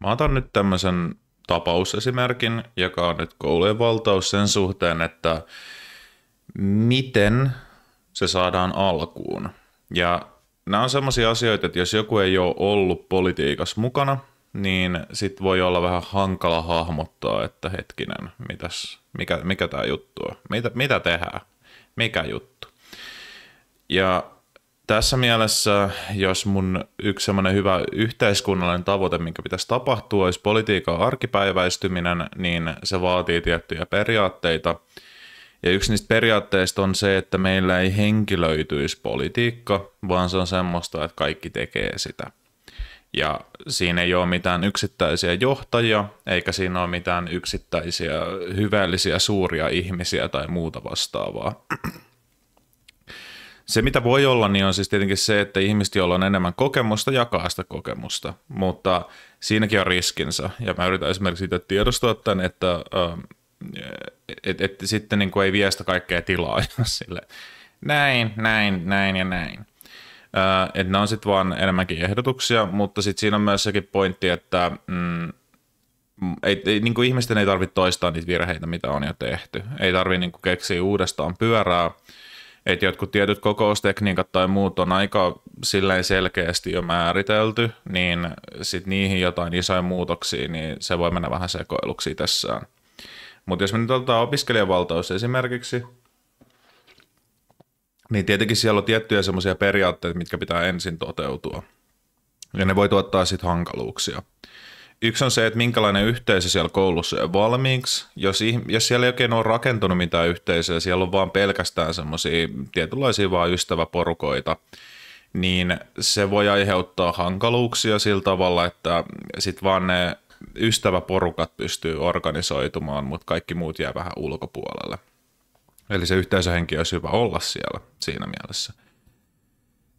Mä otan nyt tämmöisen tapausesimerkin, joka on nyt koulujen valtaus sen suhteen, että miten se saadaan alkuun. Ja nämä on semmoisia asioita, että jos joku ei ole ollut politiikassa mukana, niin sit voi olla vähän hankala hahmottaa, että hetkinen, mitäs, mikä, mikä tämä juttu on, mitä, mitä tehdään, mikä juttu. Ja tässä mielessä, jos mun yksi semmoinen hyvä yhteiskunnallinen tavoite, minkä pitäisi tapahtua, olisi politiikan arkipäiväistyminen, niin se vaatii tiettyjä periaatteita. Ja yksi niistä periaatteista on se, että meillä ei henkilöityisi politiikka, vaan se on semmoista, että kaikki tekee sitä. Ja siinä ei ole mitään yksittäisiä johtajia, eikä siinä ole mitään yksittäisiä hyvällisiä suuria ihmisiä tai muuta vastaavaa. Se, mitä voi olla, niin on siis tietenkin se, että ihmiset, joilla on enemmän kokemusta, jakaa sitä kokemusta, mutta siinäkin on riskinsä. Ja mä yritän esimerkiksi itse tiedostaa tämän, että ähm, et, et, sitten niin kuin ei viestä kaikkea tilaa sille näin, näin, näin ja näin. Äh, että nämä on sitten vaan enemmänkin ehdotuksia, mutta sitten siinä on myös sekin pointti, että mm, ei, ei, niin kuin ihmisten ei tarvitse toistaa niitä virheitä, mitä on jo tehty. Ei tarvitse niin kuin keksiä uudestaan pyörää, että jotkut tietyt kokoustekniikat tai muut on aika silleen selkeästi jo määritelty, niin sit niihin jotain isoja muutoksia, niin se voi mennä vähän sekoiluksi tässään. Mutta jos me nyt otetaan opiskelijavaltaus esimerkiksi, niin tietenkin siellä on tiettyjä semmoisia periaatteita, mitkä pitää ensin toteutua. Ja ne voi tuottaa sitten hankaluuksia. Yksi on se, että minkälainen yhteisö siellä koulussa on valmiiksi. Jos, jos siellä ei oikein ole rakentunut mitään yhteisöä, siellä on vaan pelkästään semmoisia tietynlaisia vaan ystäväporukoita, niin se voi aiheuttaa hankaluuksia sillä tavalla, että sitten vaan ne ystäväporukat pystyy organisoitumaan, mutta kaikki muut jää vähän ulkopuolelle. Eli se yhteisöhenki olisi hyvä olla siellä siinä mielessä.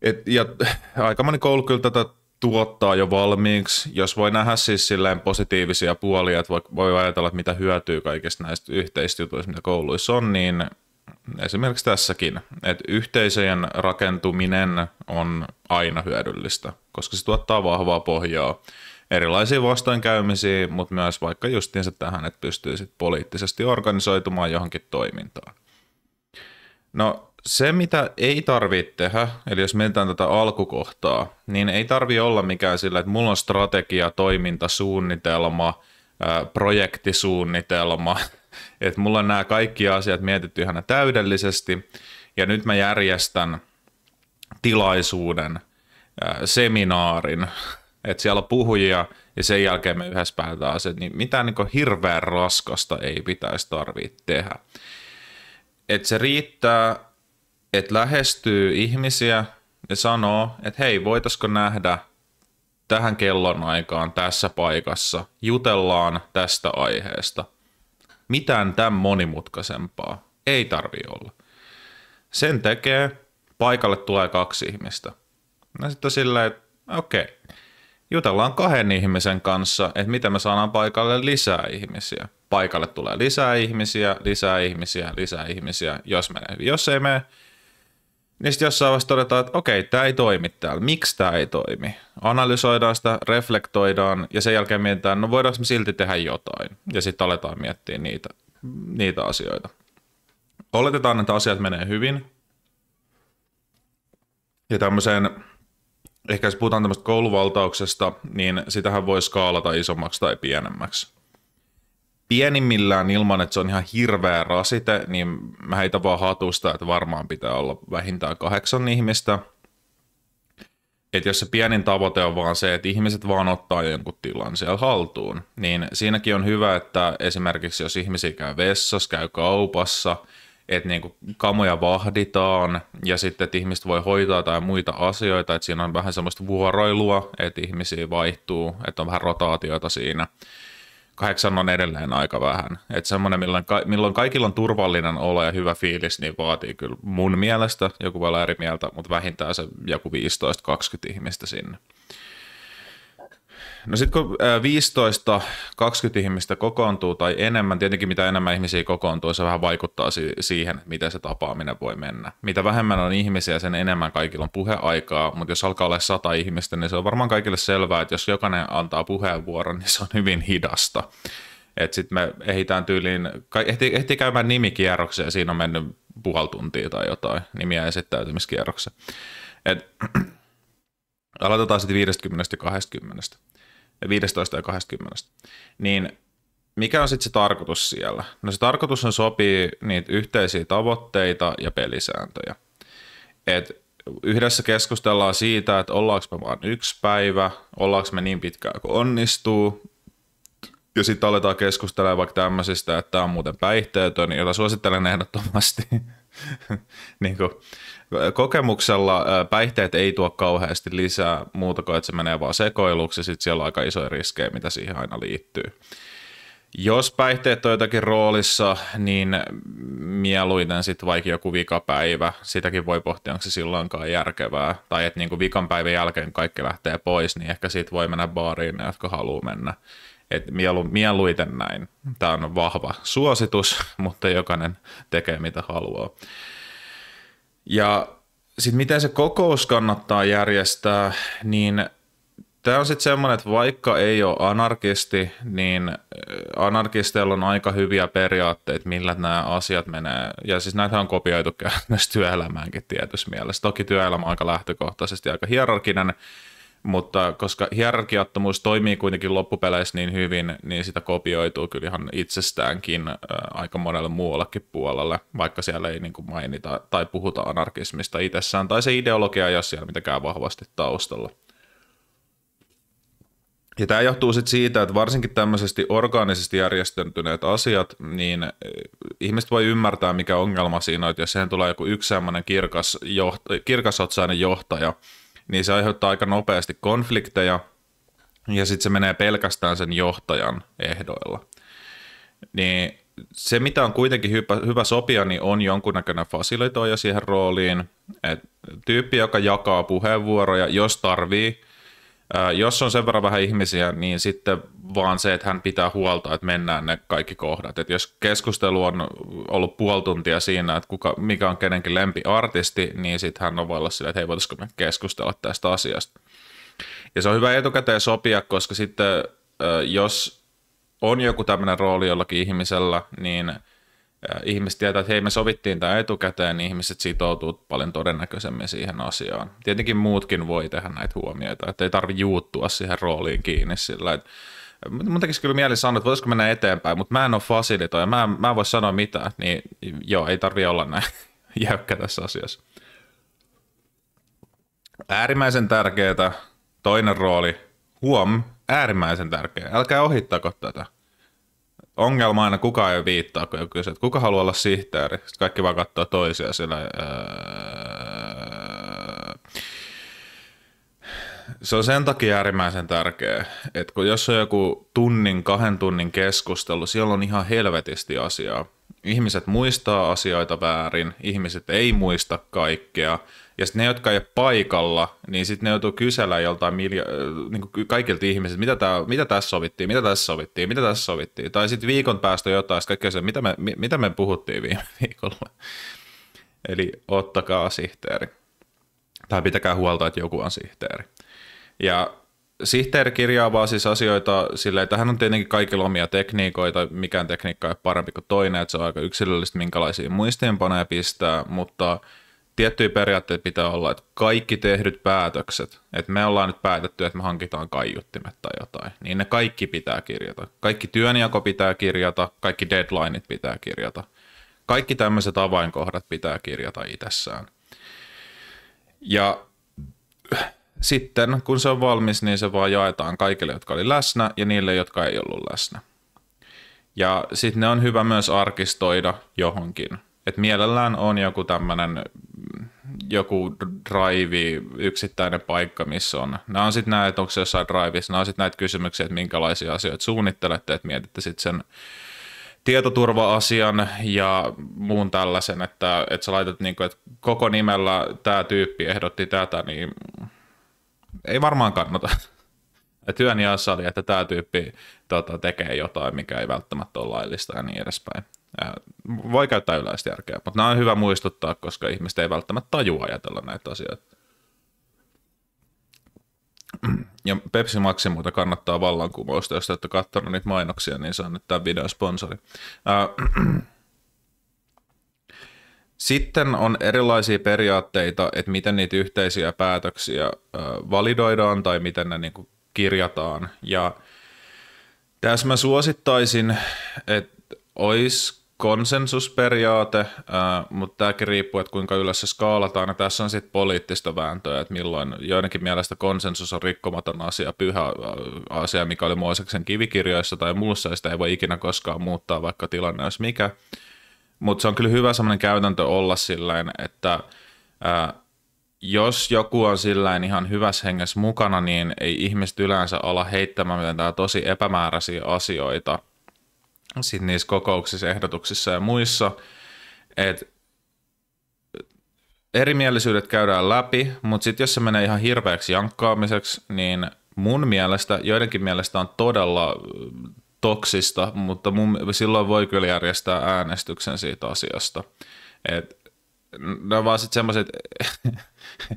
Et, ja aika moni koulu kyllä tätä tuottaa jo valmiiksi, jos voi nähdä siis silleen positiivisia puolia, että voi, voi ajatella, että mitä hyötyy kaikista näistä yhteistyötä, mitä kouluissa on, niin esimerkiksi tässäkin, että yhteisöjen rakentuminen on aina hyödyllistä, koska se tuottaa vahvaa pohjaa erilaisiin vastoinkäymisiin, mutta myös vaikka justiinsa tähän, että pystyy sit poliittisesti organisoitumaan johonkin toimintaan. No se, mitä ei tarvitse tehdä, eli jos mietitään tätä alkukohtaa, niin ei tarvi olla mikään sillä, että mulla on strategia, toimintasuunnitelma, projektisuunnitelma, että mulla on nämä kaikki asiat mietitty ihan täydellisesti, ja nyt mä järjestän tilaisuuden, seminaarin, että siellä on puhujia, ja sen jälkeen me yhdessä päätetään asiat, niin mitään niin hirveän raskasta ei pitäisi tarvitse tehdä. Että se riittää, että lähestyy ihmisiä ja sanoo, että hei, voitaisiko nähdä tähän kellon aikaan tässä paikassa, jutellaan tästä aiheesta. Mitään tämän monimutkaisempaa ei tarvi olla. Sen tekee, paikalle tulee kaksi ihmistä. No sitten silleen, että okei, jutellaan kahden ihmisen kanssa, että miten me saadaan paikalle lisää ihmisiä. Paikalle tulee lisää ihmisiä, lisää ihmisiä, lisää ihmisiä, jos menee. Jos ei mene, niin sitten jossain vaiheessa todetaan, että okei, tämä ei toimi täällä. Miksi tämä ei toimi? Analysoidaan sitä, reflektoidaan ja sen jälkeen mietitään, no voidaanko me silti tehdä jotain. Ja sitten aletaan miettiä niitä, niitä asioita. Oletetaan, että asiat menee hyvin. Ja tämmöiseen, ehkä jos puhutaan tämmöistä kouluvaltauksesta, niin sitähän voi skaalata isommaksi tai pienemmäksi pienimmillään ilman, että se on ihan hirveä rasite, niin mä heitä vaan hatusta, että varmaan pitää olla vähintään kahdeksan ihmistä. Että jos se pienin tavoite on vaan se, että ihmiset vaan ottaa jonkun tilan siellä haltuun, niin siinäkin on hyvä, että esimerkiksi jos ihmisiä käy vessassa, käy kaupassa, että niinku kamoja vahditaan ja sitten, että ihmiset voi hoitaa tai muita asioita, että siinä on vähän semmoista vuoroilua, että ihmisiä vaihtuu, että on vähän rotaatiota siinä kahdeksan on edelleen aika vähän. Että semmoinen, milloin, ka- milloin kaikilla on turvallinen olo ja hyvä fiilis, niin vaatii kyllä mun mielestä, joku voi olla eri mieltä, mutta vähintään se joku 15-20 ihmistä sinne. No sitten kun 15-20 ihmistä kokoontuu tai enemmän, tietenkin mitä enemmän ihmisiä kokoontuu, se vähän vaikuttaa siihen, miten se tapaaminen voi mennä. Mitä vähemmän on ihmisiä, sen enemmän kaikilla on puheaikaa, mutta jos alkaa olla sata ihmistä, niin se on varmaan kaikille selvää, että jos jokainen antaa puheenvuoron, niin se on hyvin hidasta. Että sitten me ehitään tyyliin, ehti, ehti käymään nimikierroksen ja siinä on mennyt puoli tuntia tai jotain, nimiä esittäytymiskierroksen. Et, aloitetaan sitten 50 20. 15 ja 20. Niin mikä on sitten se tarkoitus siellä? No se tarkoitus on sopii niitä yhteisiä tavoitteita ja pelisääntöjä. Et yhdessä keskustellaan siitä, että ollaanko me vain yksi päivä, ollaanko me niin pitkään kuin onnistuu, ja sitten aletaan keskustelemaan vaikka tämmöisistä, että tämä on muuten päihteetön, jota suosittelen ehdottomasti. niin kuin, kokemuksella päihteet ei tuo kauheasti lisää muuta kuin, että se menee vaan sekoiluksi ja sitten siellä on aika isoja riskejä, mitä siihen aina liittyy. Jos päihteet on jotakin roolissa, niin mieluiten sitten vaikka joku vikapäivä, sitäkin voi pohtia, onko se silloinkaan järkevää, tai että niinku vikan päivän jälkeen kaikki lähtee pois, niin ehkä siitä voi mennä baariin jotka haluaa mennä. Et mielu, mieluiten näin. Tämä on vahva suositus, mutta jokainen tekee mitä haluaa. Ja sitten miten se kokous kannattaa järjestää, niin tämä on sitten semmoinen, että vaikka ei ole anarkisti, niin äh, anarkisteilla on aika hyviä periaatteita, millä nämä asiat menee. Ja siis näitä on kopioitu myös työelämäänkin tietyssä mielessä. Toki työelämä on aika lähtökohtaisesti aika hierarkinen, mutta koska hierarkiattomuus toimii kuitenkin loppupeleissä niin hyvin, niin sitä kopioituu kyllä ihan itsestäänkin aika monelle muuallakin puolelle, vaikka siellä ei niin kuin mainita tai puhuta anarkismista itsessään, tai se ideologia ei ole siellä mitenkään vahvasti taustalla. Ja tämä johtuu sitten siitä, että varsinkin tämmöisesti orgaanisesti järjestäytyneet asiat, niin ihmiset voi ymmärtää, mikä ongelma siinä on, että jos siihen tulee joku yksi semmoinen kirkas, joht kirkasotsainen johtaja – niin se aiheuttaa aika nopeasti konflikteja, ja sitten se menee pelkästään sen johtajan ehdoilla. Niin se, mitä on kuitenkin hyvä, hyvä sopia, niin on jonkunnäköinen fasilitoija siihen rooliin, että tyyppi, joka jakaa puheenvuoroja, jos tarvii, jos on sen verran vähän ihmisiä, niin sitten vaan se, että hän pitää huolta, että mennään ne kaikki kohdat. Et jos keskustelu on ollut puoli tuntia siinä, että kuka, mikä on kenenkin lempiartisti, niin sitten hän on voi olla sillä, että hei, voitaisiko me keskustella tästä asiasta. Ja se on hyvä etukäteen sopia, koska sitten jos on joku tämmöinen rooli jollakin ihmisellä, niin – ihmiset tietää, että hei me sovittiin tämä etukäteen, niin ihmiset sitoutuu paljon todennäköisemmin siihen asiaan. Tietenkin muutkin voi tehdä näitä huomioita, että ei tarvitse juuttua siihen rooliin kiinni sillä, että mun tekisi kyllä mieli sanoa, että voisiko mennä eteenpäin, mutta mä en ole fasilitoja, mä, mä en voi sanoa mitään, niin joo, ei tarvi olla näin jäykkä tässä asiassa. Äärimmäisen tärkeää, toinen rooli, huom, äärimmäisen tärkeä, älkää ohittako tätä ongelma aina kukaan ei viittaa, kun joku kysyy, että kuka haluaa olla sihteeri. Sitten kaikki vaan katsoo toisia sillä, öö... Se on sen takia äärimmäisen tärkeä, että kun jos on joku tunnin, kahden tunnin keskustelu, siellä on ihan helvetisti asiaa. Ihmiset muistaa asioita väärin, ihmiset ei muista kaikkea, ja sitten ne, jotka ei ole paikalla, niin sitten ne joutuu kysellä joltain miljo- äh, niin kuin kaikilta ihmisiltä, mitä, tää, mitä tässä sovittiin, mitä tässä sovittiin, mitä tässä sovittiin. Tai sitten viikon päästä jotain, kaikki se, mitä me, mitä me puhuttiin viime viikolla. Eli ottakaa sihteeri. Tai pitäkää huolta, että joku on sihteeri. Ja sihteeri kirjaa vaan siis asioita silleen, että hän on tietenkin kaikilla omia tekniikoita, mikään tekniikka ei ole parempi kuin toinen, että se on aika yksilöllistä, minkälaisia muistiinpanoja pistää, mutta – tiettyjä periaatteita pitää olla, että kaikki tehdyt päätökset, että me ollaan nyt päätetty, että me hankitaan kaiuttimet tai jotain, niin ne kaikki pitää kirjata. Kaikki työnjako pitää kirjata, kaikki deadlineit pitää kirjata. Kaikki tämmöiset avainkohdat pitää kirjata itsessään. Ja sitten kun se on valmis, niin se vaan jaetaan kaikille, jotka oli läsnä ja niille, jotka ei ollut läsnä. Ja sitten ne on hyvä myös arkistoida johonkin – et mielellään on joku tämmöinen joku drive, yksittäinen paikka, missä on. Nämä on sitten näitä, että onko se jossain drivissa, nämä on sitten näitä kysymyksiä, että minkälaisia asioita suunnittelette, että mietitte sitten sen tietoturva-asian ja muun tällaisen, että, että sä laitat niin kuin, että koko nimellä tämä tyyppi ehdotti tätä, niin ei varmaan kannata. Ja työn jaossa oli, että tämä tyyppi tota, tekee jotain, mikä ei välttämättä ole laillista ja niin edespäin. Äh, voi käyttää järkeä, mutta nämä on hyvä muistuttaa, koska ihmiset ei välttämättä tajua ajatella näitä asioita. Ja Pepsi muuta kannattaa vallankumousta, jos olette katsonut niitä mainoksia, niin on nyt tämän videon sponsori. Äh, sitten on erilaisia periaatteita, että miten niitä yhteisiä päätöksiä äh, validoidaan tai miten ne niin kirjataan. Ja tässä mä suosittaisin, että olisi konsensusperiaate, äh, mutta tämäkin riippuu, että kuinka ylös se skaalataan. Ja tässä on sitten poliittista vääntöä, että milloin joidenkin mielestä konsensus on rikkomaton asia, pyhä äh, asia, mikä oli Mooseksen kivikirjoissa tai muussa, ja sitä ei voi ikinä koskaan muuttaa, vaikka tilanne olisi mikä. Mutta se on kyllä hyvä sellainen käytäntö olla silleen, että äh, jos joku on silläin ihan hyvässä hengessä mukana, niin ei ihmiset yleensä ala heittämään mitään tää tosi epämääräisiä asioita – sit niissä kokouksissa, ehdotuksissa ja muissa, että erimielisyydet käydään läpi, mutta sitten jos se menee ihan hirveäksi jankkaamiseksi, niin mun mielestä, joidenkin mielestä on todella toksista, mutta mun, silloin voi kyllä järjestää äänestyksen siitä asiasta. Et, ne on vaan sitten semmoiset,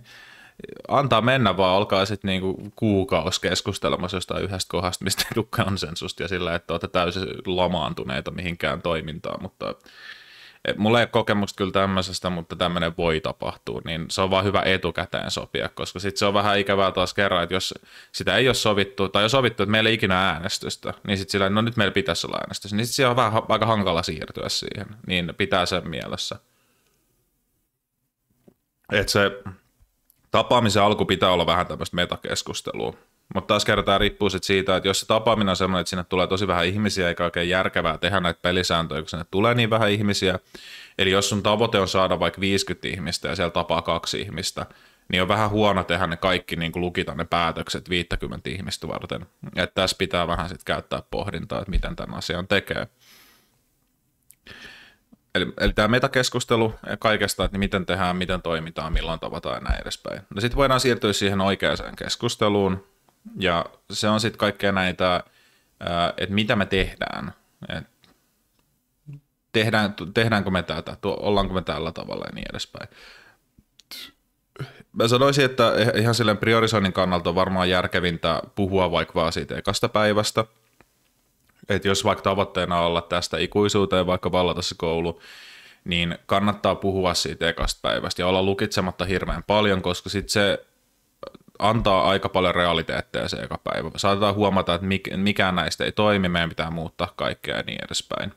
antaa mennä vaan, olkaa sitten niinku kuukausi keskustelemassa jostain yhdestä kohdasta, mistä ei tule konsensusta ja sillä, että olette täysin lamaantuneita mihinkään toimintaan, mutta et, mulla ei ole kokemusta kyllä tämmöisestä, mutta tämmöinen voi tapahtua, niin se on vaan hyvä etukäteen sopia, koska sitten se on vähän ikävää taas kerran, että jos sitä ei ole sovittu, tai jos sovittu, että meillä ei ikinä äänestystä, niin sitten sillä, no nyt meillä pitäisi olla äänestys, niin sitten se on vähän aika hankala siirtyä siihen, niin pitää sen mielessä. Että se, tapaamisen alku pitää olla vähän tämmöistä metakeskustelua. Mutta taas kertaa riippuu sit siitä, että jos se tapaaminen on sellainen, että sinne tulee tosi vähän ihmisiä eikä oikein järkevää tehdä näitä pelisääntöjä, kun sinne tulee niin vähän ihmisiä. Eli jos sun tavoite on saada vaikka 50 ihmistä ja siellä tapaa kaksi ihmistä, niin on vähän huono tehdä ne kaikki, niin kuin lukita ne päätökset 50 ihmistä varten. Että tässä pitää vähän sitten käyttää pohdintaa, että miten tämän asian tekee. Eli, eli tämä metakeskustelu kaikesta, että miten tehdään, miten toimitaan, milloin tavataan ja näin edespäin. No sitten voidaan siirtyä siihen oikeaan keskusteluun, ja se on sitten kaikkea näitä, että mitä me tehdään. Et tehdään, tehdäänkö me tätä, ollaanko me tällä tavalla ja niin edespäin. Mä sanoisin, että ihan silleen priorisoinnin kannalta on varmaan järkevintä puhua vaikka vaan siitä ekasta päivästä – että jos vaikka tavoitteena olla tästä ikuisuuteen vaikka vallata se koulu, niin kannattaa puhua siitä ekasta päivästä ja olla lukitsematta hirveän paljon, koska sitten se antaa aika paljon realiteetteja se eka päivä. Saatetaan huomata, että mikään näistä ei toimi, meidän pitää muuttaa kaikkea ja niin edespäin.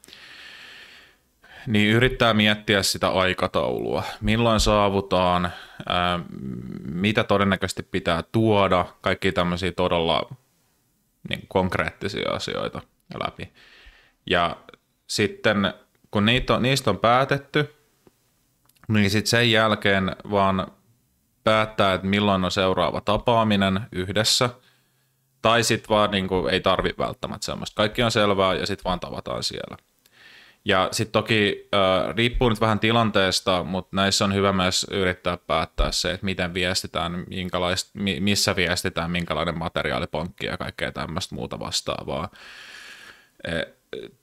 Niin yrittää miettiä sitä aikataulua, milloin saavutaan, ää, mitä todennäköisesti pitää tuoda, kaikki tämmöisiä todella niin konkreettisia asioita – läpi. Ja sitten kun niitä on, niistä on päätetty, niin sitten sen jälkeen vaan päättää, että milloin on seuraava tapaaminen yhdessä. Tai sitten vaan niin kuin, ei tarvi välttämättä semmoista. Kaikki on selvää ja sitten vaan tavataan siellä. Ja sitten toki äh, riippuu nyt vähän tilanteesta, mutta näissä on hyvä myös yrittää päättää se, että miten viestitään, minkälaist, missä viestitään, minkälainen materiaalipankki ja kaikkea tämmöistä muuta vastaavaa.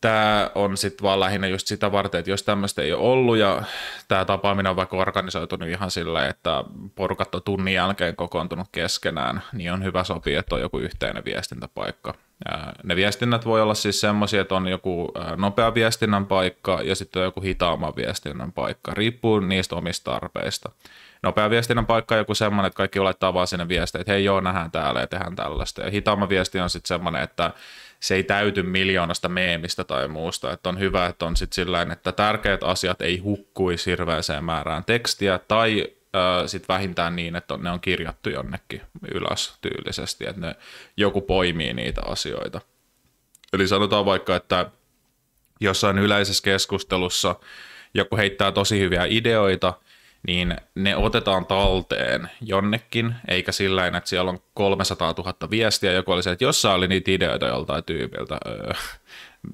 Tämä on sitten vaan lähinnä just sitä varten, että jos tämmöistä ei ole ollut ja tämä tapaaminen on vaikka organisoitunut ihan sillä, että porukat on tunnin jälkeen kokoontunut keskenään, niin on hyvä sopia, että on joku yhteinen viestintäpaikka. Ne viestinnät voi olla siis semmoisia, että on joku nopea viestinnän paikka ja sitten on joku hitaamman viestinnän paikka, riippuu niistä omista tarpeista. Nopea viestinnän paikka on joku semmoinen, että kaikki laittaa vaan sinne viestejä, että hei joo, nähdään täällä ja tehdään tällaista. Ja hitaamman viesti on sitten semmoinen, että se ei täyty miljoonasta meemistä tai muusta. Että on hyvä, että on sitten sillä että tärkeät asiat ei hukkuisi hirveäseen määrään tekstiä tai sitten vähintään niin, että ne on kirjattu jonnekin ylös tyylisesti, että ne, joku poimii niitä asioita. Eli sanotaan vaikka, että jossain yleisessä keskustelussa joku heittää tosi hyviä ideoita, niin ne otetaan talteen jonnekin, eikä sillä että siellä on 300 000 viestiä, joku oli se, että jossain oli niitä ideoita joltain tyypiltä. Öö.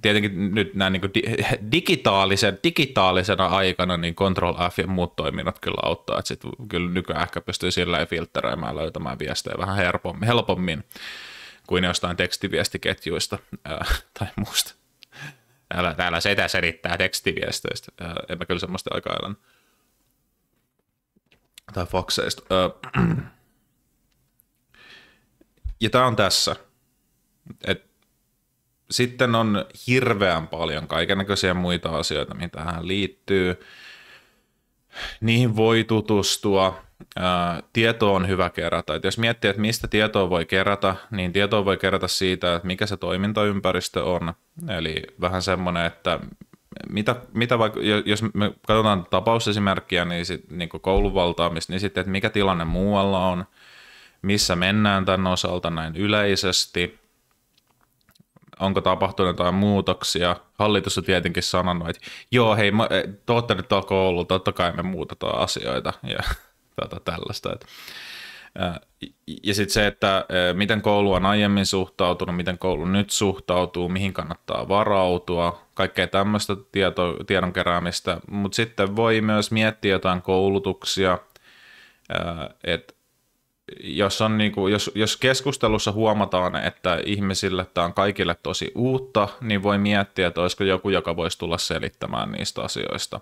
Tietenkin nyt näin niin digitaalisen, digitaalisena aikana niin Control F ja muut toiminnot kyllä auttaa, että sit kyllä nykyään ehkä pystyy sillä filtteröimään löytämään viestejä vähän helpommin, kuin jostain tekstiviestiketjuista öö, tai muusta. Täällä, täällä setä selittää tekstiviesteistä. öö, en mä kyllä semmoista aikaa elänyt tai fakseista. Ja tämä on tässä. Et sitten on hirveän paljon kaikenlaisia muita asioita, mitä tähän liittyy. Niihin voi tutustua. Tietoa on hyvä kerätä. Et jos miettii, että mistä tietoa voi kerätä, niin tietoa voi kerätä siitä, että mikä se toimintaympäristö on. Eli vähän semmoinen, että mitä, mitä vaikka, jos me katsotaan tapausesimerkkiä, niin, sit, niin kouluvaltaamista, niin sitten, että mikä tilanne muualla on, missä mennään tämän osalta näin yleisesti, onko tapahtunut jotain muutoksia. Hallitus on tietenkin sanonut, että joo, hei, mä, eh, te olette nyt tuolla koululla, totta kai me muutetaan asioita ja tätä tota, tällaista. Että ja sitten se, että miten koulu on aiemmin suhtautunut, miten koulu nyt suhtautuu, mihin kannattaa varautua, kaikkea tämmöistä tiedon keräämistä. Mutta sitten voi myös miettiä jotain koulutuksia, että jos, on niin kuin, jos, jos keskustelussa huomataan, että ihmisille tämä on kaikille tosi uutta, niin voi miettiä, että olisiko joku, joka voisi tulla selittämään niistä asioista.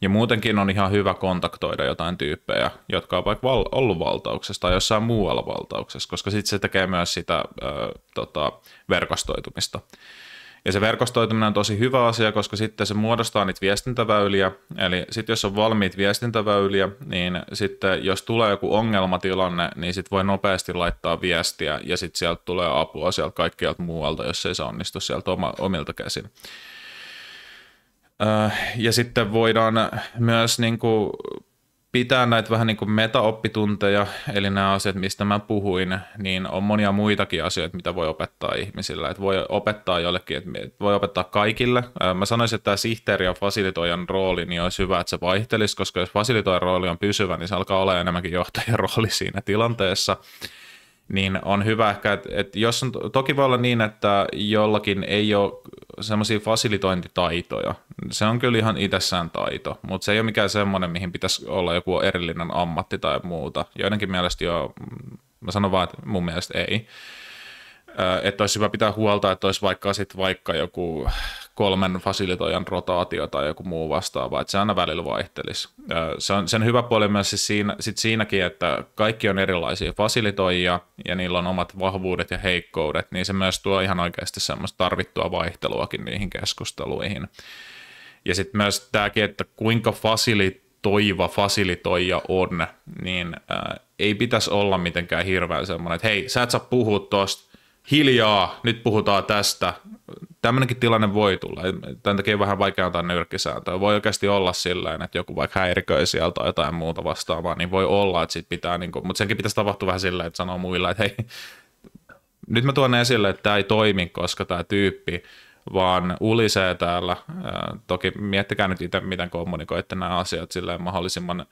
Ja muutenkin on ihan hyvä kontaktoida jotain tyyppejä, jotka on vaikka val- ollut valtauksessa tai jossain muualla valtauksessa, koska sitten se tekee myös sitä ö, tota, verkostoitumista. Ja se verkostoituminen on tosi hyvä asia, koska sitten se muodostaa niitä viestintäväyliä. Eli sitten jos on valmiit viestintäväyliä, niin sitten jos tulee joku ongelmatilanne, niin sitten voi nopeasti laittaa viestiä ja sitten sieltä tulee apua sieltä kaikkialta muualta, jos ei se onnistu sieltä oma, omilta käsin. Ja sitten voidaan myös niin kuin pitää näitä vähän niin kuin metaoppitunteja, eli nämä asiat, mistä mä puhuin, niin on monia muitakin asioita, mitä voi opettaa ihmisillä. Että voi opettaa jollekin, että voi opettaa kaikille. Mä sanoisin, että tämä sihteeri ja fasilitoijan rooli, niin olisi hyvä, että se vaihtelisi, koska jos fasilitoijan rooli on pysyvä, niin se alkaa olla enemmänkin johtajan rooli siinä tilanteessa niin on hyvä ehkä, että, että jos on, toki voi olla niin, että jollakin ei ole semmoisia fasilitointitaitoja. Se on kyllä ihan itsessään taito, mutta se ei ole mikään semmoinen, mihin pitäisi olla joku erillinen ammatti tai muuta. Joidenkin mielestä jo, mä sanon vaan, että mun mielestä ei. Että olisi hyvä pitää huolta, että olisi vaikka, sit vaikka joku kolmen fasilitoijan rotaatio tai joku muu vastaava, että se aina välillä vaihtelisi. on sen hyvä puoli myös siis siinä, sit siinäkin, että kaikki on erilaisia fasilitoijia ja niillä on omat vahvuudet ja heikkoudet, niin se myös tuo ihan oikeasti semmoista tarvittua vaihteluakin niihin keskusteluihin. Ja sitten myös tämäkin, että kuinka fasilitoiva fasilitoija on, niin äh, ei pitäisi olla mitenkään hirveän semmoinen, että hei, sä et saa puhua tuosta, hiljaa, nyt puhutaan tästä, tämmöinenkin tilanne voi tulla. Tämän takia vähän vaikea antaa nyrkkisääntöä. Voi oikeasti olla silleen, että joku vaikka häiriköi sieltä tai jotain muuta vastaavaa, niin voi olla, että sit pitää, niin kuin, mutta senkin pitäisi tapahtua vähän silleen, että sanoo muille, että hei, nyt mä tuon esille, että tämä ei toimi, koska tämä tyyppi vaan ulisee täällä. Toki miettikää nyt itse, miten kommunikoitte nämä asiat silleen mahdollisimman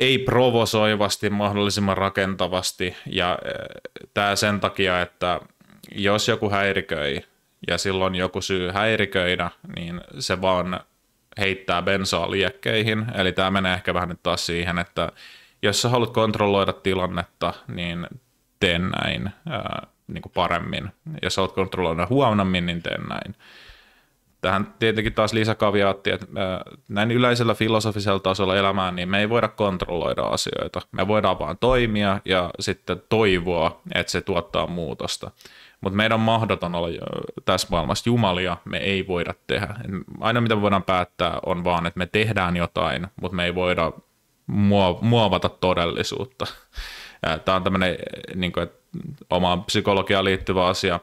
ei provosoivasti, mahdollisimman rakentavasti ja tämä sen takia, että jos joku häiriköi ja silloin joku syy häiriköinä, niin se vaan heittää bensaa liekkeihin. Eli tämä menee ehkä vähän nyt taas siihen, että jos sä haluat kontrolloida tilannetta, niin teen näin ää, niin kuin paremmin. Jos haluat kontrolloida huonommin, niin teen näin tähän tietenkin taas lisäkaviaatti, että äh, näin yleisellä filosofisella tasolla elämään, niin me ei voida kontrolloida asioita. Me voidaan vaan toimia ja sitten toivoa, että se tuottaa muutosta. Mutta meidän on mahdoton olla äh, tässä maailmassa jumalia, me ei voida tehdä. Aina mitä me voidaan päättää on vaan, että me tehdään jotain, mutta me ei voida muovata todellisuutta. Äh, Tämä on tämmöinen niin omaan psykologiaan liittyvä asia,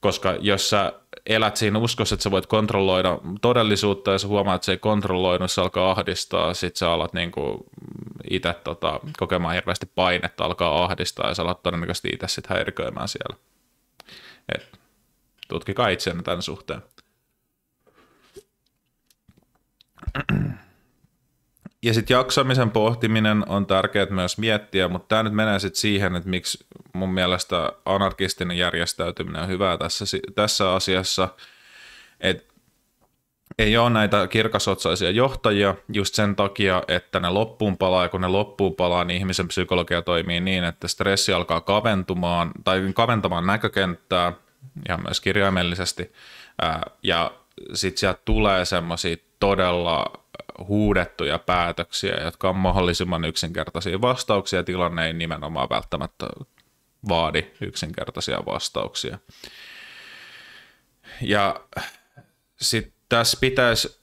koska jos sä elät siinä uskossa, että sä voit kontrolloida todellisuutta ja sä huomaat, että se ei kontrolloinut, se alkaa ahdistaa, sit sä alat niin kuin itse tota, kokemaan hirveästi painetta, alkaa ahdistaa ja sä alat todennäköisesti itse sit häiriköimään siellä. Et, tutkikaa itseänne tämän suhteen. Ja sitten jaksamisen pohtiminen on tärkeää myös miettiä, mutta tämä nyt menee sitten siihen, että miksi mun mielestä anarkistinen järjestäytyminen on hyvää tässä, tässä asiassa. Et ei ole näitä kirkasotsaisia johtajia just sen takia, että ne loppuun palaa ja kun ne loppuun palaa, niin ihmisen psykologia toimii niin, että stressi alkaa kaventumaan tai kaventamaan näkökenttää ihan myös kirjaimellisesti ja sitten sieltä tulee semmoisia todella huudettuja päätöksiä, jotka on mahdollisimman yksinkertaisia vastauksia. Tilanne ei nimenomaan välttämättä vaadi yksinkertaisia vastauksia. Ja sitten tässä pitäisi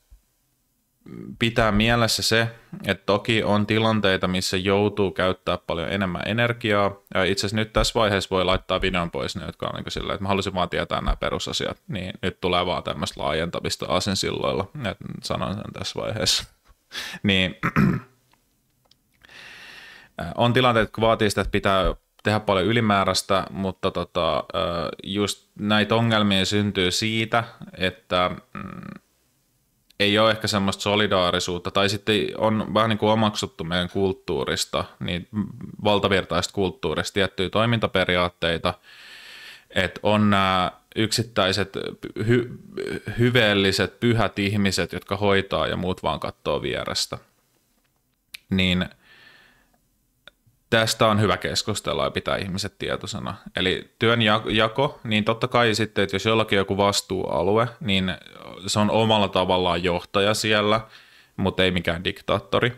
pitää mielessä se, että toki on tilanteita, missä joutuu käyttää paljon enemmän energiaa. Itse asiassa nyt tässä vaiheessa voi laittaa videon pois ne, jotka on niin silleen, että mä halusin vaan tietää nämä perusasiat, niin nyt tulee vaan tämmöistä laajentamista asensilloilla, että sanon sen tässä vaiheessa. niin on tilanteita, jotka vaatii sitä, että pitää tehdä paljon ylimääräistä, mutta tota, just näitä ongelmia syntyy siitä, että mm, ei ole ehkä semmoista solidaarisuutta, tai sitten on vähän niin kuin omaksuttu meidän kulttuurista, niin valtavirtaista kulttuurista tiettyjä toimintaperiaatteita, että on nämä yksittäiset hy- hyveelliset, pyhät ihmiset, jotka hoitaa ja muut vaan katsoo vierestä. Niin – tästä on hyvä keskustella ja pitää ihmiset tietosana. Eli työn jako, niin totta kai sitten, että jos jollakin on joku vastuualue, niin se on omalla tavallaan johtaja siellä, mutta ei mikään diktaattori.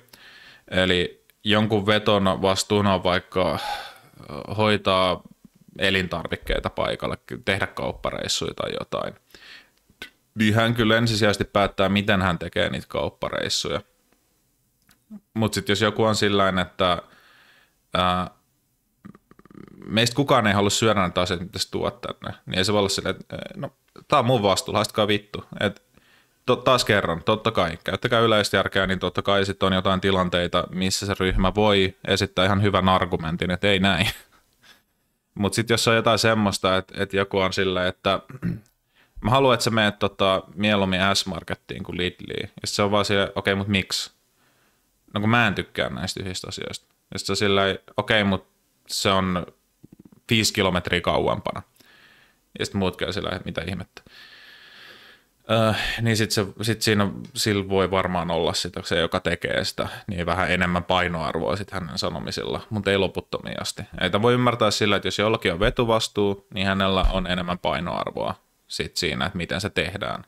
Eli jonkun veton vastuuna on vaikka äh, hoitaa elintarvikkeita paikalle, tehdä kauppareissuja tai jotain. Niin hän kyllä ensisijaisesti päättää, miten hän tekee niitä kauppareissuja. Mutta sitten jos joku on sillä että Äh, meistä kukaan ei halua syödä näitä asioita, mitä sä tuot tänne, niin ei se voi olla silleen, että äh, no, tää on mun vastuulla, haistakaa vittu. Et, to, taas kerran, totta kai, käyttäkää järkeä, niin totta kai sitten on jotain tilanteita, missä se ryhmä voi esittää ihan hyvän argumentin, että ei näin. Mutta sitten jos on jotain semmoista, että et joku on silleen, että mä haluan, että sä menet tota, mieluummin S-Markettiin kuin Lidliin. Ja se on vaan se, okei, okay, mutta miksi? No kun mä en tykkää näistä yhdistä asioista. Ja sitten sillä okei, okay, mutta se on viisi kilometriä kauempana. Ja sitten muut käy sillä mitä ihmettä. Öö, niin sitten sit siinä sillä voi varmaan olla sitä, se joka tekee sitä, niin vähän enemmän painoarvoa sitten hänen sanomisilla, mutta ei loputtomiin asti. Eitä voi ymmärtää sillä, että jos jollakin on vetuvastuu, niin hänellä on enemmän painoarvoa sit siinä, että miten se tehdään.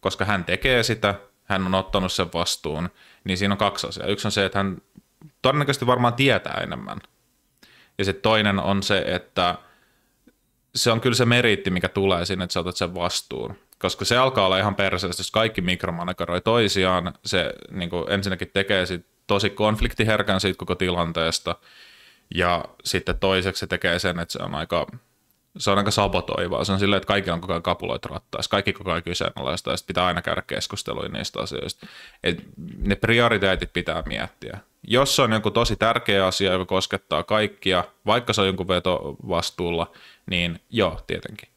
Koska hän tekee sitä, hän on ottanut sen vastuun, niin siinä on kaksi asiaa. Yksi on se, että hän todennäköisesti varmaan tietää enemmän. Ja sitten toinen on se, että se on kyllä se meriitti, mikä tulee sinne, että sä otat sen vastuun. Koska se alkaa olla ihan perseestä, jos kaikki mikromanageroi toisiaan. Se niin kuin ensinnäkin tekee sit tosi konfliktiherkän siitä koko tilanteesta. Ja sitten toiseksi se tekee sen, että se on aika se on aika sabotoivaa. Se on silleen, että kaikki on koko ajan kapuloit rattaissa, kaikki koko ajan kyseenalaista ja pitää aina käydä keskusteluja niistä asioista. Et ne prioriteetit pitää miettiä. Jos se on joku tosi tärkeä asia, joka koskettaa kaikkia, vaikka se on jonkun vastuulla, niin joo, tietenkin.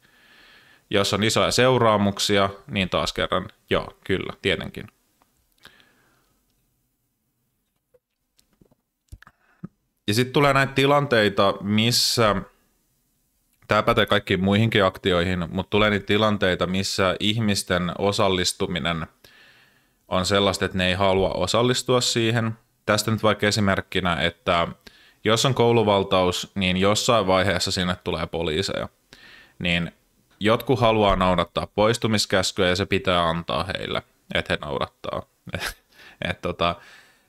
Jos on isoja seuraamuksia, niin taas kerran, joo, kyllä, tietenkin. Ja sitten tulee näitä tilanteita, missä tämä pätee kaikkiin muihinkin aktioihin, mutta tulee niitä tilanteita, missä ihmisten osallistuminen on sellaista, että ne ei halua osallistua siihen. Tästä nyt vaikka esimerkkinä, että jos on kouluvaltaus, niin jossain vaiheessa sinne tulee poliiseja. Niin jotkut haluaa noudattaa poistumiskäskyä ja se pitää antaa heille, että he noudattaa. Et tota,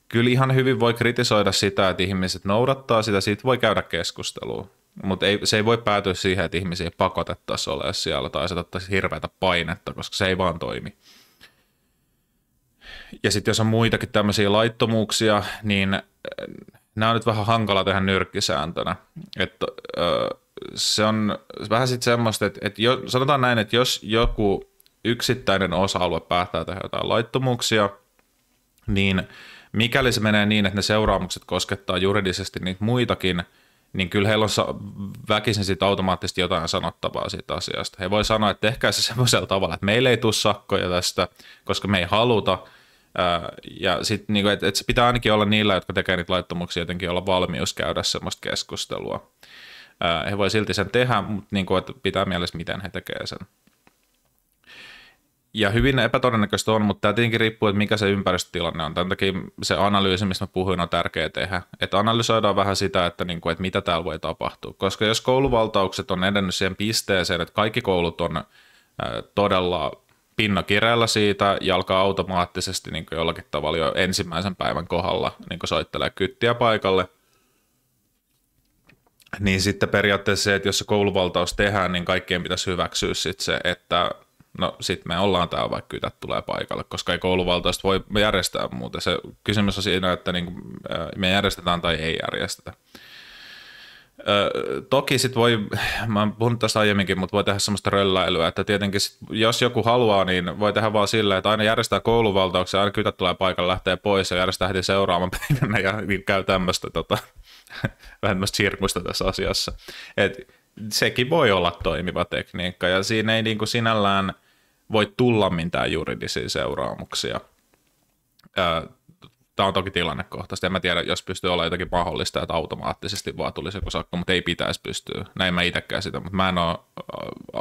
kyllä ihan hyvin voi kritisoida sitä, että ihmiset noudattaa sitä, siitä voi käydä keskustelua. Mutta ei, se ei voi päätyä siihen, että ihmisiä pakotettaisiin ole siellä tai asetettaisiin hirveätä painetta, koska se ei vaan toimi. Ja sitten jos on muitakin tämmöisiä laittomuuksia, niin eh, nämä on nyt vähän hankala tehdä nyrkkisääntönä. Että, se on vähän sitten semmoista, että, et sanotaan näin, että jos joku yksittäinen osa-alue päättää tehdä jotain laittomuuksia, niin mikäli se menee niin, että ne seuraamukset koskettaa juridisesti niitä muitakin – niin kyllä heillä on väkisin sitten automaattisesti jotain sanottavaa siitä asiasta. He voi sanoa, että tehkää se semmoisella tavalla, että meillä ei tule sakkoja tästä, koska me ei haluta. Ja sitten niin että et se pitää ainakin olla niillä, jotka tekee niitä laittomuuksia, jotenkin olla valmius käydä semmoista keskustelua. He voi silti sen tehdä, mutta kuin, niinku, että pitää mielessä, miten he tekevät sen. Ja hyvin epätodennäköistä on, mutta tämä tietenkin riippuu, että mikä se ympäristötilanne on. Tämän takia se analyysi, mistä mä puhuin, on tärkeä tehdä. Että analysoidaan vähän sitä, että, niin kuin, että mitä täällä voi tapahtua. Koska jos kouluvaltaukset on edennyt siihen pisteeseen, että kaikki koulut on todella pinnakirjalla siitä ja alkaa automaattisesti niin kuin jollakin tavalla jo ensimmäisen päivän kohdalla niin kuin soittelee kyttiä paikalle, niin sitten periaatteessa se, että jos se kouluvaltaus tehdään, niin kaikkien pitäisi hyväksyä sitten se, että no sitten me ollaan täällä, vaikka kytät tulee paikalle, koska ei kouluvaltaista voi järjestää muuta. Se kysymys on siinä, että niin me järjestetään tai ei järjestetä. Ö, toki sitten voi, mä oon puhunut tästä aiemminkin, mutta voi tehdä semmoista rölläilyä, että tietenkin sit, jos joku haluaa, niin voi tehdä vaan sillä, että aina järjestää kouluvaltauksia, aina kytät tulee paikalle, lähtee pois ja järjestää heti seuraavan päivänä ja niin käy tämmöistä tota, vähän tämmöistä sirkusta tässä asiassa. Et sekin voi olla toimiva tekniikka ja siinä ei niin kuin sinällään voi tulla mitään juridisia seuraamuksia. Tämä on toki tilannekohtaista. En mä tiedä, jos pystyy olla jotakin mahdollista, että automaattisesti vaan tulisi joku sakko, mutta ei pitäisi pystyä. Näin mä itsekään sitä, mutta mä en ole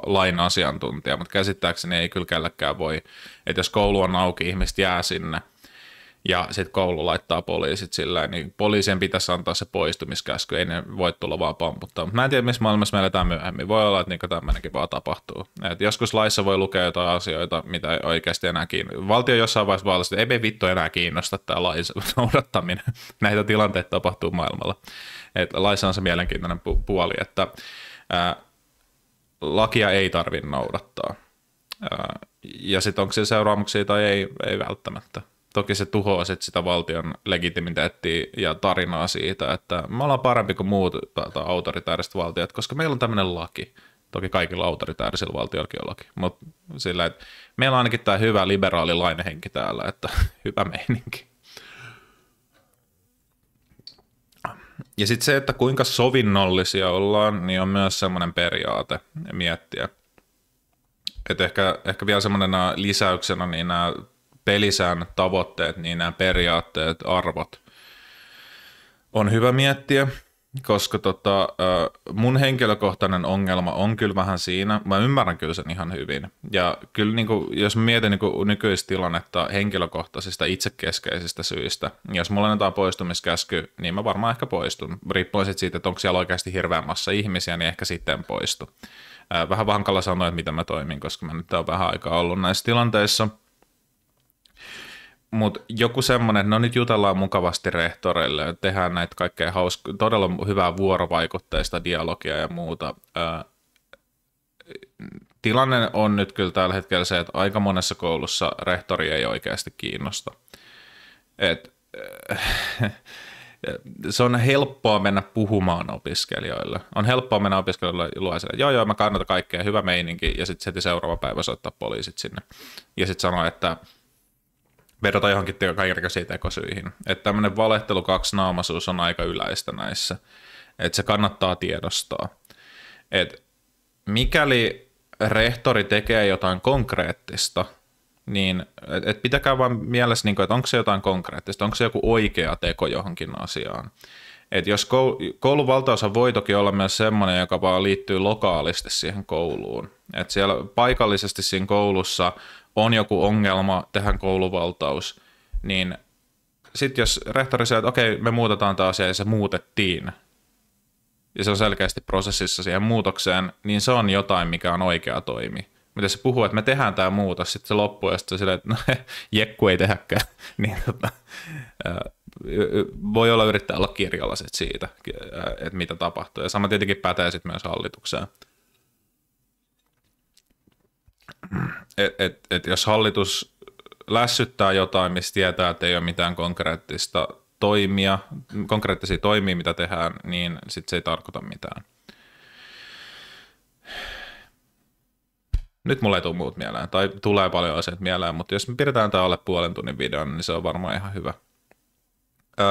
lain asiantuntija, mutta käsittääkseni ei kyllä kellekään voi. Että jos koulu on auki, ihmiset jää sinne, ja sitten koulu laittaa poliisit sillä, niin poliisien pitäisi antaa se poistumiskäsky, ei ne voi tulla vaan pamputtaa. Mutta mä en tiedä, missä maailmassa me eletään myöhemmin. Voi olla, että niinku tämmöinenkin vaan tapahtuu. Et joskus laissa voi lukea jotain asioita, mitä ei oikeasti enää kiinnosta. Valtio jossain vaiheessa vaalista, että ei me vittu enää kiinnosta tämä lain noudattaminen. Näitä tilanteita tapahtuu maailmalla. Et laissa on se mielenkiintoinen pu- puoli, että ää, lakia ei tarvitse noudattaa. Ää, ja sitten onko se seuraamuksia tai ei, ei välttämättä toki se tuhoaa sit sitä valtion legitimiteettiä ja tarinaa siitä, että me ollaan parempi kuin muut tota, autoritaariset valtiot, koska meillä on tämmöinen laki. Toki kaikilla autoritaarisilla valtioillakin on laki, mutta sillä, että meillä on ainakin tämä hyvä liberaalilainen henki täällä, että hyvä meininki. Ja sitten se, että kuinka sovinnollisia ollaan, niin on myös semmoinen periaate miettiä. Et ehkä, ehkä vielä semmoinen lisäyksenä, niin nämä pelisäännöt, tavoitteet, niin nämä periaatteet, arvot on hyvä miettiä, koska tota, mun henkilökohtainen ongelma on kyllä vähän siinä, mä ymmärrän kyllä sen ihan hyvin. Ja kyllä niin kuin, jos mietin niin nykyistä tilannetta henkilökohtaisista itsekeskeisistä syistä, niin jos mulla annetaan poistumiskäsky, niin mä varmaan ehkä poistun. Riippuen siitä, että onko siellä oikeasti hirveän massa ihmisiä, niin ehkä sitten poistu. Vähän vankalla sanoa, että mitä mä toimin, koska mä nyt on vähän aikaa ollut näissä tilanteissa – mutta joku semmoinen, että no nyt jutellaan mukavasti rehtoreille, tehdään näitä kaikkea hauska, todella hyvää vuorovaikutteista dialogia ja muuta. Ää, tilanne on nyt kyllä tällä hetkellä se, että aika monessa koulussa rehtori ei oikeasti kiinnosta. Et, se on helppoa mennä puhumaan opiskelijoille. On helppoa mennä opiskelijoille luoiselle, joo joo mä kannatan kaikkea, hyvä meininki, ja sitten heti seuraava päivä soittaa poliisit sinne. Ja sitten sanoa, että vedota johonkin kaikenlaisiin tekosyihin. Että tämmöinen valehtelu kaksinaamaisuus on aika yleistä näissä. Että se kannattaa tiedostaa. Et mikäli rehtori tekee jotain konkreettista, niin et, et pitäkää vaan mielessä, niin että onko se jotain konkreettista, onko se joku oikea teko johonkin asiaan. Et jos koulun valtaosa voi toki olla myös sellainen, joka vaan liittyy lokaalisti siihen kouluun. Et siellä paikallisesti siinä koulussa on joku ongelma, tehdään kouluvaltaus, niin sitten jos rehtori sanoo, että okei, me muutetaan tämä asia ja se muutettiin, ja se on selkeästi prosessissa siihen muutokseen, niin se on jotain, mikä on oikea toimi. mitä se puhuu, että me tehdään tämä muutos, sitten se loppuu ja sitten silleen, että no, jekku ei tehäkään, niin tota, voi olla yrittää olla kirjalliset siitä, että mitä tapahtuu. Ja sama tietenkin pätee sitten myös hallitukseen et, et, et jos hallitus lässyttää jotain, missä tietää, että ei ole mitään konkreettista toimia, konkreettisia toimia, mitä tehdään, niin sit se ei tarkoita mitään. Nyt mulle ei tule muut mieleen, tai tulee paljon asioita mieleen, mutta jos me pidetään tämä alle puolen tunnin videon, niin se on varmaan ihan hyvä.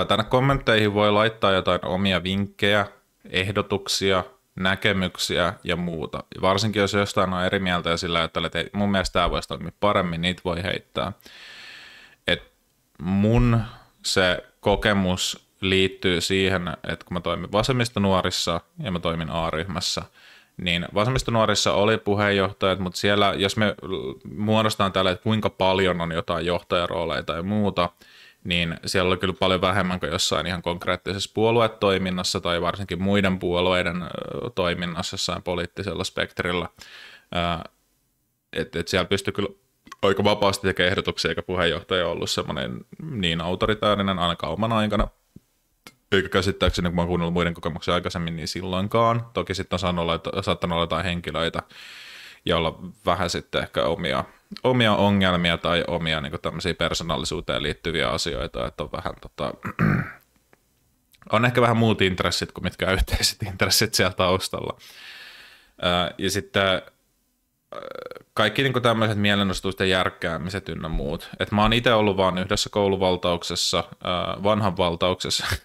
Tänne kommentteihin voi laittaa jotain omia vinkkejä, ehdotuksia – näkemyksiä ja muuta. Varsinkin jos jostain on eri mieltä ja sillä, että hei, mun mielestä tämä voisi toimia paremmin, niitä voi heittää. Et mun se kokemus liittyy siihen, että kun mä toimin vasemmistonuorissa ja mä toimin A-ryhmässä, niin vasemmistonuorissa oli puheenjohtajat, mutta siellä, jos me muodostetaan tällä, että kuinka paljon on jotain johtajarooleja tai muuta, niin siellä oli kyllä paljon vähemmän kuin jossain ihan konkreettisessa puoluetoiminnassa tai varsinkin muiden puolueiden toiminnassa jossain poliittisella spektrillä. Että et siellä pystyi kyllä aika vapaasti tekemään ehdotuksia, eikä puheenjohtaja ollut semmoinen niin autoritaarinen ainakaan oman aikana. Eikä käsittääkseni, kun mä oon kuunnellut muiden kokemuksia aikaisemmin, niin silloinkaan. Toki sitten on olla, saattanut olla jotain henkilöitä, joilla vähän sitten ehkä omia omia ongelmia tai omia niin kuin tämmöisiä persoonallisuuteen liittyviä asioita, että on vähän tota, on ehkä vähän muut intressit kuin mitkä yhteiset intressit siellä taustalla. Ja sitten kaikki niin tämmöiset mielenosoitusten järkkäämiset ynnä muut. Et mä oon itse ollut vaan yhdessä kouluvaltauksessa, vanhan valtauksessa,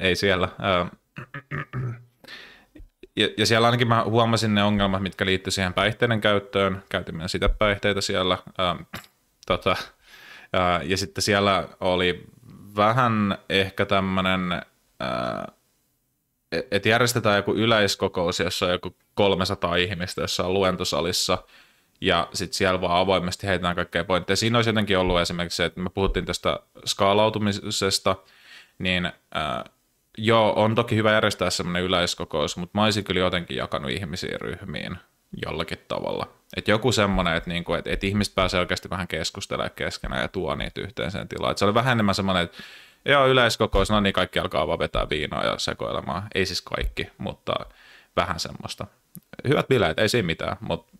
ei siellä, Ja, ja siellä ainakin mä huomasin ne ongelmat, mitkä liittyy siihen päihteiden käyttöön. Käytimme sitä päihteitä siellä. Ähm, tota, äh, ja sitten siellä oli vähän ehkä tämmöinen, äh, että järjestetään joku yleiskokous, jossa on joku 300 ihmistä jossa on luentosalissa – ja sitten siellä vaan avoimesti heitetään kaikkea pointteja. Siinä olisi jotenkin ollut esimerkiksi se, että me puhuttiin tästä skaalautumisesta, niin äh, joo, on toki hyvä järjestää semmoinen yleiskokous, mutta mä olisin kyllä jotenkin jakanut ihmisiä ryhmiin jollakin tavalla. Et joku semmoinen, että niinku, et, et ihmiset pääsee oikeasti vähän keskustelemaan keskenään ja tuo niitä yhteen sen tilaan. Et se oli vähän enemmän semmoinen, että joo, yleiskokous, no niin kaikki alkaa vaan vetää viinaa ja sekoilemaan. Ei siis kaikki, mutta vähän semmoista. Hyvät bileet, ei siinä mitään, mutta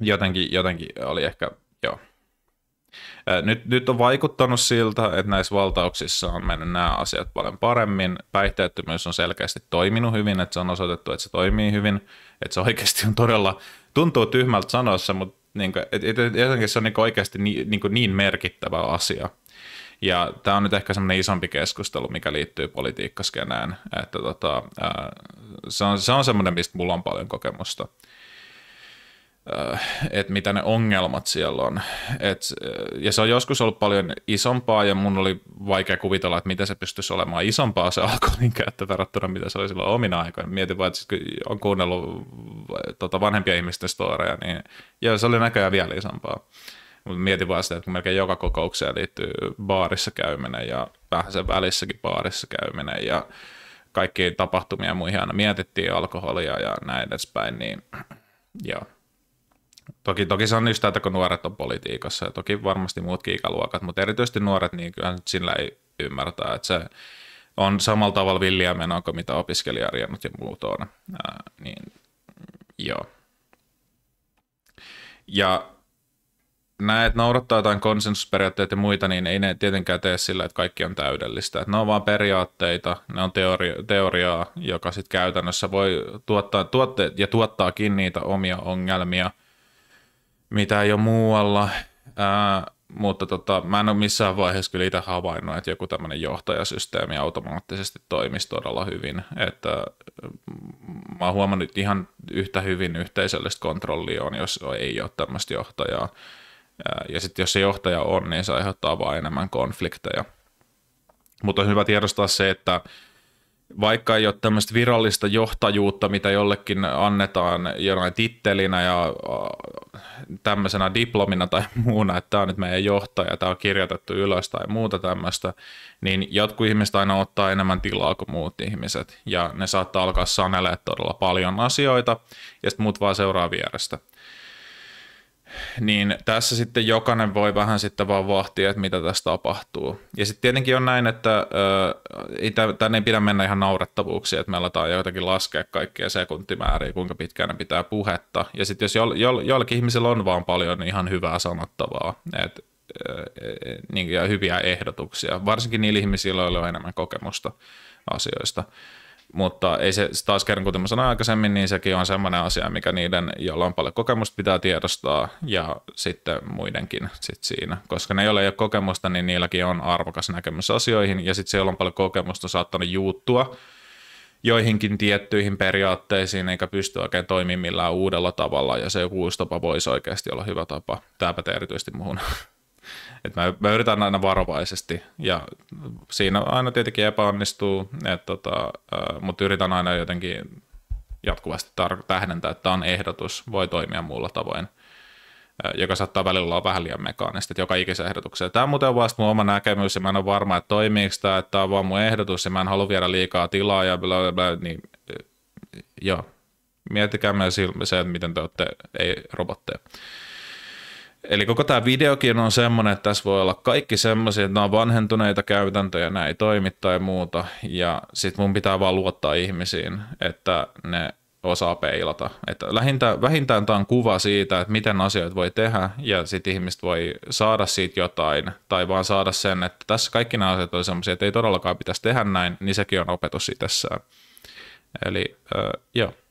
jotenkin, jotenkin oli ehkä nyt, nyt on vaikuttanut siltä, että näissä valtauksissa on mennyt nämä asiat paljon paremmin. Päihteettömyys on selkeästi toiminut hyvin, että se on osoitettu, että se toimii hyvin. Että se oikeasti on todella, tuntuu tyhmältä sanoissa, mutta niin kuin, et, et, jotenkin se on niin oikeasti niin, niin, niin merkittävä asia. Ja tämä on nyt ehkä semmoinen isompi keskustelu, mikä liittyy politiikkaskenään. Että tota, ää, se, on, se on semmoinen, mistä mulla on paljon kokemusta. Äh, että mitä ne ongelmat siellä on. Et, äh, ja se on joskus ollut paljon isompaa ja mun oli vaikea kuvitella, että miten se pystyisi olemaan isompaa se alkoholin käyttö verrattuna mitä se oli silloin omina aikoina. Mietin vaan, että kun on kuunnellut tuota vanhempia ihmisten storeja, niin ja se oli näköjään vielä isompaa. Mutta mietin vaan sitä, että kun melkein joka kokoukseen liittyy baarissa käyminen ja vähän sen välissäkin baarissa käyminen ja kaikkiin tapahtumia ja muihin aina mietittiin alkoholia ja näin edespäin, niin joo Toki, toki se on niistä, että kun nuoret on politiikassa ja toki varmasti muutkin ikäluokat, mutta erityisesti nuoret, niin kyllä sillä ei ymmärtää, että se on samalla tavalla villiä menoa kuin mitä opiskelijarjennut ja muut on. Ää, niin, joo. Ja näet noudattaa jotain konsensusperiaatteita ja muita, niin ei ne tietenkään tee sillä, että kaikki on täydellistä. Että ne on vaan periaatteita, ne on teori- teoriaa, joka sitten käytännössä voi tuottaa tuotte- ja tuottaakin niitä omia ongelmia – mitä ei ole muualla. Ää, mutta tota, mä en ole missään vaiheessa kyllä itse havainnut, että joku tämmöinen johtajasysteemi automaattisesti toimisi todella hyvin. Että mm, mä oon huomannut ihan yhtä hyvin yhteisöllistä kontrollia on, jos ei ole tämmöistä johtajaa. Ja sitten jos se johtaja on, niin se aiheuttaa vain enemmän konflikteja. Mutta on hyvä tiedostaa se, että vaikka ei ole tämmöistä virallista johtajuutta, mitä jollekin annetaan jonain tittelinä ja äh, tämmöisenä diplomina tai muuna, että tämä on nyt meidän johtaja, tämä on kirjoitettu ylös tai muuta tämmöistä, niin jotkut ihmiset aina ottaa enemmän tilaa kuin muut ihmiset, ja ne saattaa alkaa sanelemaan todella paljon asioita, ja sitten muut vaan seuraa vierestä niin tässä sitten jokainen voi vähän sitten vaan vahtia, että mitä tässä tapahtuu. Ja sitten tietenkin on näin, että ö, tänne ei pidä mennä ihan naurettavuuksiin, että me aletaan joitakin laskea kaikkia sekuntimääriä, kuinka pitkään ne pitää puhetta. Ja sitten jos jo, jo, jollakin ihmisellä on vaan paljon ihan hyvää sanottavaa et, ö, e, e, niin, ja hyviä ehdotuksia, varsinkin niillä ihmisillä, joilla on enemmän kokemusta asioista, mutta ei se taas kerran, kuten mä sanoin aikaisemmin, niin sekin on sellainen asia, mikä niiden, joilla on paljon kokemusta, pitää tiedostaa ja sitten muidenkin sit siinä. Koska ne, joilla ei ole kokemusta, niin niilläkin on arvokas näkemys asioihin ja sitten se, jolla on paljon kokemusta, on saattanut juuttua joihinkin tiettyihin periaatteisiin eikä pysty oikein toimimaan millään uudella tavalla ja se joku uusi tapa voisi oikeasti olla hyvä tapa. Tämä pätee erityisesti muuhun. Et mä, mä yritän aina varovaisesti ja siinä aina tietenkin epäonnistuu, tota, mutta yritän aina jotenkin jatkuvasti tar- tähdentää, että tämä on ehdotus, voi toimia muulla tavoin joka saattaa välillä olla vähän liian mekaanista, että joka ikisen ehdotuksen. Tämä muuten on vasta mun oma näkemys ja mä en ole varma, että toimiiko tämä, että tämä on vaan mun ehdotus ja mä en halua viedä liikaa tilaa ja bla bla bla, niin joo. Miettikää myös se, että miten te olette ei robotteja. Eli koko tämä videokin on semmoinen, että tässä voi olla kaikki semmoisia, että nämä on vanhentuneita käytäntöjä, näitä ei toimi tai muuta. Ja sitten mun pitää vaan luottaa ihmisiin, että ne osaa peilata. Että lähintään, vähintään tämä on kuva siitä, että miten asioita voi tehdä ja sitten ihmiset voi saada siitä jotain tai vaan saada sen, että tässä kaikki nämä asiat on semmoisia, että ei todellakaan pitäisi tehdä näin, niin sekin on opetus itsessään. Eli äh, joo.